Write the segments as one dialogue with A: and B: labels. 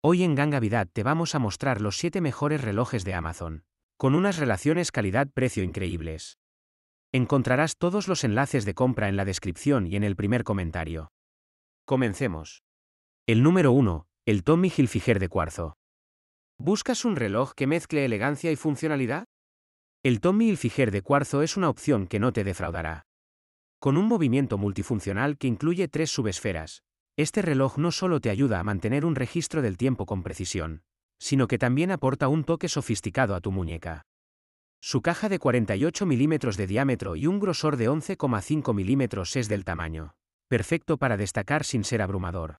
A: Hoy en Gangavidad te vamos a mostrar los 7 mejores relojes de Amazon, con unas relaciones calidad-precio increíbles. Encontrarás todos los enlaces de compra en la descripción y en el primer comentario. Comencemos. El número 1, el Tommy Hilfiger de cuarzo. ¿Buscas un reloj que mezcle elegancia y funcionalidad? El Tommy Hilfiger de cuarzo es una opción que no te defraudará. Con un movimiento multifuncional que incluye tres subesferas, este reloj no solo te ayuda a mantener un registro del tiempo con precisión, sino que también aporta un toque sofisticado a tu muñeca. Su caja de 48 milímetros de diámetro y un grosor de 11,5 milímetros es del tamaño, perfecto para destacar sin ser abrumador.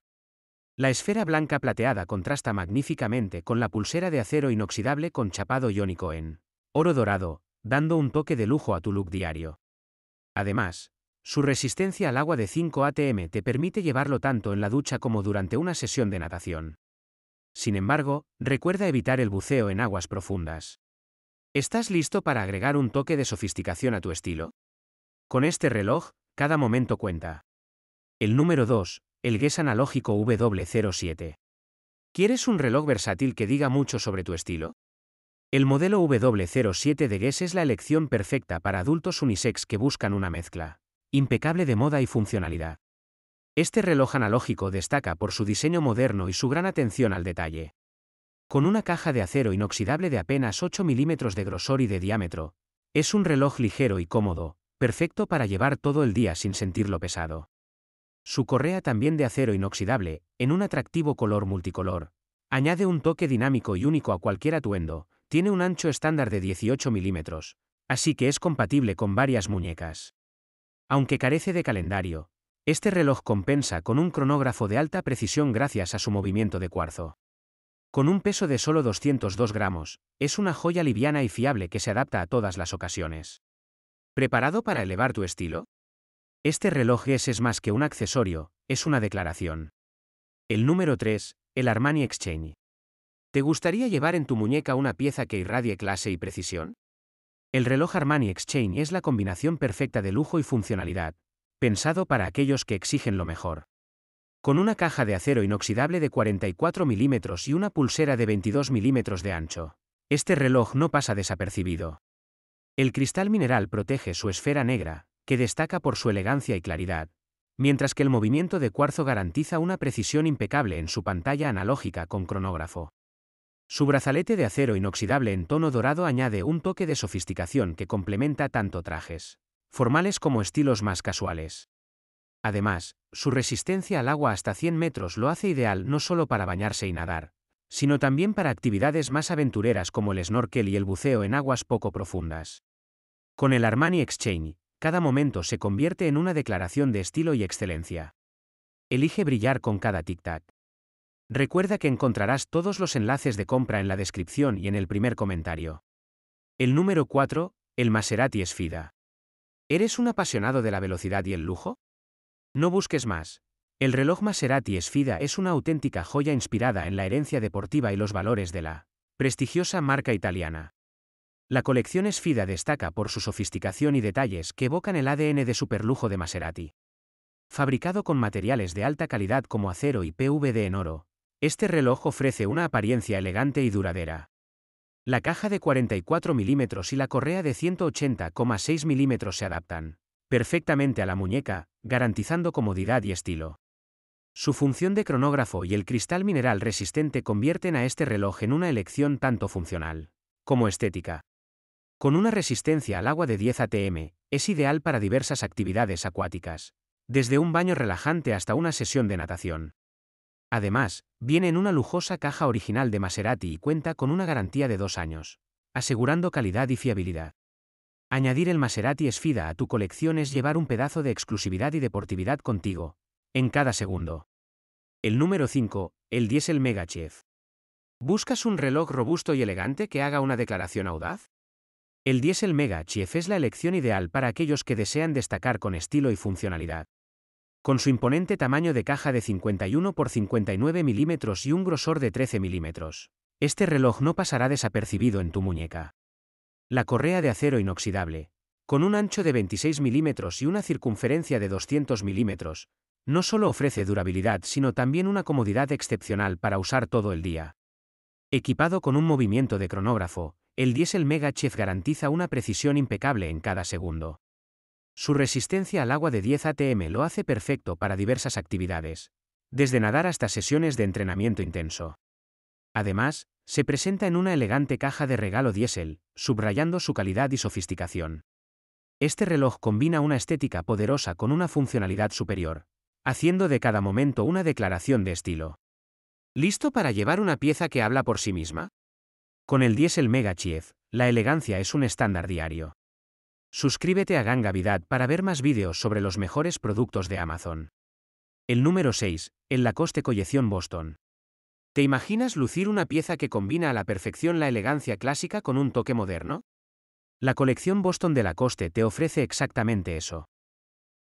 A: La esfera blanca plateada contrasta magníficamente con la pulsera de acero inoxidable con chapado iónico en oro dorado, dando un toque de lujo a tu look diario. Además, su resistencia al agua de 5 ATM te permite llevarlo tanto en la ducha como durante una sesión de natación. Sin embargo, recuerda evitar el buceo en aguas profundas. ¿Estás listo para agregar un toque de sofisticación a tu estilo? Con este reloj, cada momento cuenta. El número 2, el Guess analógico W07. ¿Quieres un reloj versátil que diga mucho sobre tu estilo? El modelo W07 de Guess es la elección perfecta para adultos unisex que buscan una mezcla impecable de moda y funcionalidad. Este reloj analógico destaca por su diseño moderno y su gran atención al detalle. Con una caja de acero inoxidable de apenas 8 milímetros de grosor y de diámetro, es un reloj ligero y cómodo, perfecto para llevar todo el día sin sentirlo pesado. Su correa también de acero inoxidable, en un atractivo color multicolor, añade un toque dinámico y único a cualquier atuendo, tiene un ancho estándar de 18 milímetros, así que es compatible con varias muñecas. Aunque carece de calendario, este reloj compensa con un cronógrafo de alta precisión gracias a su movimiento de cuarzo. Con un peso de solo 202 gramos, es una joya liviana y fiable que se adapta a todas las ocasiones. ¿Preparado para elevar tu estilo? Este reloj es, es más que un accesorio, es una declaración. El número 3, el Armani Exchange. ¿Te gustaría llevar en tu muñeca una pieza que irradie clase y precisión? El reloj Armani Exchange es la combinación perfecta de lujo y funcionalidad, pensado para aquellos que exigen lo mejor. Con una caja de acero inoxidable de 44 milímetros y una pulsera de 22 milímetros de ancho, este reloj no pasa desapercibido. El cristal mineral protege su esfera negra, que destaca por su elegancia y claridad, mientras que el movimiento de cuarzo garantiza una precisión impecable en su pantalla analógica con cronógrafo. Su brazalete de acero inoxidable en tono dorado añade un toque de sofisticación que complementa tanto trajes formales como estilos más casuales. Además, su resistencia al agua hasta 100 metros lo hace ideal no solo para bañarse y nadar, sino también para actividades más aventureras como el snorkel y el buceo en aguas poco profundas. Con el Armani Exchange, cada momento se convierte en una declaración de estilo y excelencia. Elige brillar con cada tic-tac. Recuerda que encontrarás todos los enlaces de compra en la descripción y en el primer comentario. El número 4, el Maserati Sfida. ¿Eres un apasionado de la velocidad y el lujo? No busques más. El reloj Maserati Sfida es una auténtica joya inspirada en la herencia deportiva y los valores de la prestigiosa marca italiana. La colección Sfida destaca por su sofisticación y detalles que evocan el ADN de superlujo de Maserati. Fabricado con materiales de alta calidad como acero y PVD en oro, este reloj ofrece una apariencia elegante y duradera. La caja de 44 milímetros y la correa de 180,6 milímetros se adaptan perfectamente a la muñeca, garantizando comodidad y estilo. Su función de cronógrafo y el cristal mineral resistente convierten a este reloj en una elección tanto funcional como estética. Con una resistencia al agua de 10 atm, es ideal para diversas actividades acuáticas, desde un baño relajante hasta una sesión de natación. Además, viene en una lujosa caja original de Maserati y cuenta con una garantía de dos años, asegurando calidad y fiabilidad. Añadir el Maserati Sfida a tu colección es llevar un pedazo de exclusividad y deportividad contigo, en cada segundo. El número 5, el Diesel Megachief. ¿Buscas un reloj robusto y elegante que haga una declaración audaz? El Diesel Mega es la elección ideal para aquellos que desean destacar con estilo y funcionalidad. Con su imponente tamaño de caja de 51 x 59 milímetros y un grosor de 13 milímetros, este reloj no pasará desapercibido en tu muñeca. La correa de acero inoxidable, con un ancho de 26 milímetros y una circunferencia de 200 milímetros, no solo ofrece durabilidad sino también una comodidad excepcional para usar todo el día. Equipado con un movimiento de cronógrafo, el Diesel Mega Chef garantiza una precisión impecable en cada segundo. Su resistencia al agua de 10 ATM lo hace perfecto para diversas actividades, desde nadar hasta sesiones de entrenamiento intenso. Además, se presenta en una elegante caja de regalo diésel, subrayando su calidad y sofisticación. Este reloj combina una estética poderosa con una funcionalidad superior, haciendo de cada momento una declaración de estilo. ¿Listo para llevar una pieza que habla por sí misma? Con el diésel Mega Chief, la elegancia es un estándar diario. Suscríbete a Gangavidad para ver más vídeos sobre los mejores productos de Amazon. El número 6. El Lacoste Collección Boston. ¿Te imaginas lucir una pieza que combina a la perfección la elegancia clásica con un toque moderno? La colección Boston de Lacoste te ofrece exactamente eso.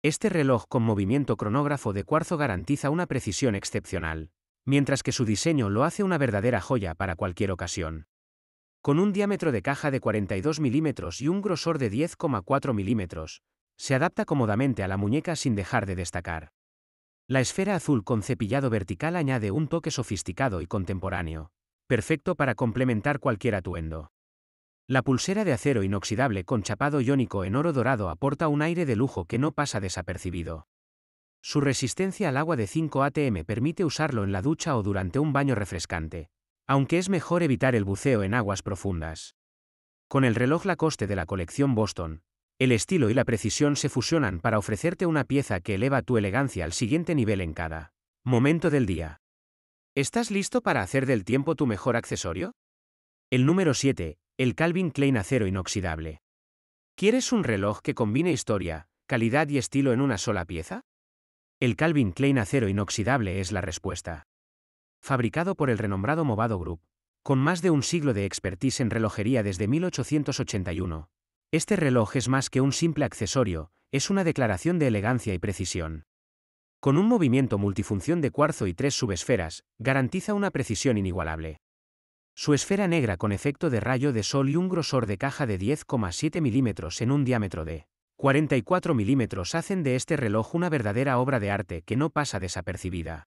A: Este reloj con movimiento cronógrafo de cuarzo garantiza una precisión excepcional, mientras que su diseño lo hace una verdadera joya para cualquier ocasión. Con un diámetro de caja de 42 milímetros y un grosor de 10,4 milímetros, se adapta cómodamente a la muñeca sin dejar de destacar. La esfera azul con cepillado vertical añade un toque sofisticado y contemporáneo, perfecto para complementar cualquier atuendo. La pulsera de acero inoxidable con chapado iónico en oro dorado aporta un aire de lujo que no pasa desapercibido. Su resistencia al agua de 5 atm permite usarlo en la ducha o durante un baño refrescante, aunque es mejor evitar el buceo en aguas profundas. Con el reloj Lacoste de la colección Boston, el estilo y la precisión se fusionan para ofrecerte una pieza que eleva tu elegancia al siguiente nivel en cada momento del día. ¿Estás listo para hacer del tiempo tu mejor accesorio? El número 7, el Calvin Klein acero inoxidable. ¿Quieres un reloj que combine historia, calidad y estilo en una sola pieza? El Calvin Klein acero inoxidable es la respuesta. Fabricado por el renombrado Movado Group, con más de un siglo de expertise en relojería desde 1881. Este reloj es más que un simple accesorio, es una declaración de elegancia y precisión. Con un movimiento multifunción de cuarzo y tres subesferas, garantiza una precisión inigualable. Su esfera negra con efecto de rayo de sol y un grosor de caja de 10,7 milímetros en un diámetro de 44 milímetros hacen de este reloj una verdadera obra de arte que no pasa desapercibida.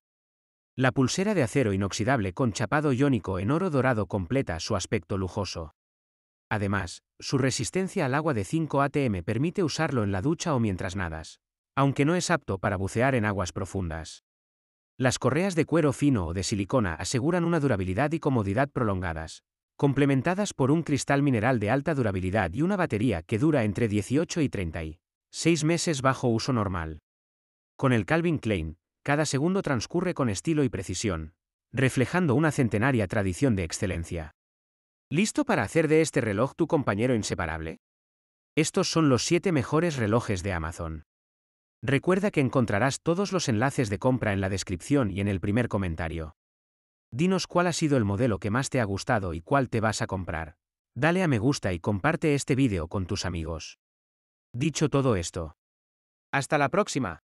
A: La pulsera de acero inoxidable con chapado iónico en oro dorado completa su aspecto lujoso. Además, su resistencia al agua de 5 ATM permite usarlo en la ducha o mientras nadas, aunque no es apto para bucear en aguas profundas. Las correas de cuero fino o de silicona aseguran una durabilidad y comodidad prolongadas, complementadas por un cristal mineral de alta durabilidad y una batería que dura entre 18 y 36 meses bajo uso normal. Con el Calvin Klein, cada segundo transcurre con estilo y precisión, reflejando una centenaria tradición de excelencia. ¿Listo para hacer de este reloj tu compañero inseparable? Estos son los 7 mejores relojes de Amazon. Recuerda que encontrarás todos los enlaces de compra en la descripción y en el primer comentario. Dinos cuál ha sido el modelo que más te ha gustado y cuál te vas a comprar. Dale a me gusta y comparte este vídeo con tus amigos. Dicho todo esto. Hasta la próxima.